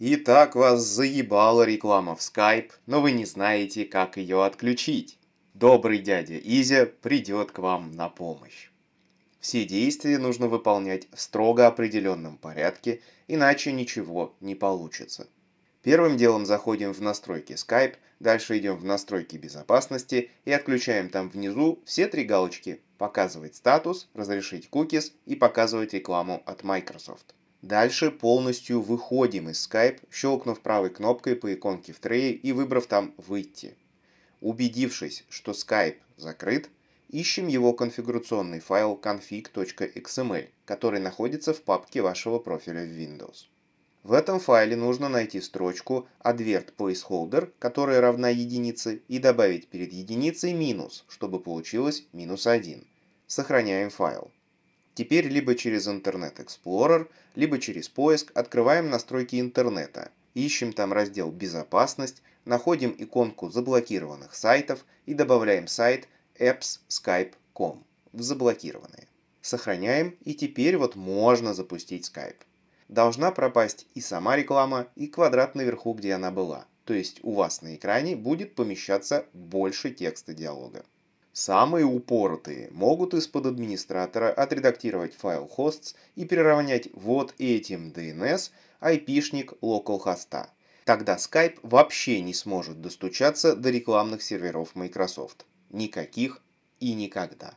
И так вас заебала реклама в Skype, но вы не знаете, как ее отключить. Добрый дядя Изя придет к вам на помощь. Все действия нужно выполнять в строго определенном порядке, иначе ничего не получится. Первым делом заходим в настройки Skype, дальше идем в настройки безопасности и отключаем там внизу все три галочки «Показывать статус», «Разрешить кукис» и «Показывать рекламу от Microsoft». Дальше полностью выходим из Skype, щелкнув правой кнопкой по иконке в трее и выбрав там «Выйти». Убедившись, что Skype закрыт, ищем его конфигурационный файл config.xml, который находится в папке вашего профиля в Windows. В этом файле нужно найти строчку advert placeholder, которая равна единице, и добавить перед единицей минус, чтобы получилось минус один. Сохраняем файл. Теперь либо через Internet Explorer, либо через поиск открываем настройки интернета, ищем там раздел «Безопасность», находим иконку заблокированных сайтов и добавляем сайт appsskype.com в заблокированные. Сохраняем и теперь вот можно запустить Skype. Должна пропасть и сама реклама, и квадрат наверху, где она была. То есть у вас на экране будет помещаться больше текста диалога. Самые упоротые могут из-под администратора отредактировать файл hosts и переравнять вот этим DNS IP-шник localhost. Тогда Skype вообще не сможет достучаться до рекламных серверов Microsoft. Никаких и никогда.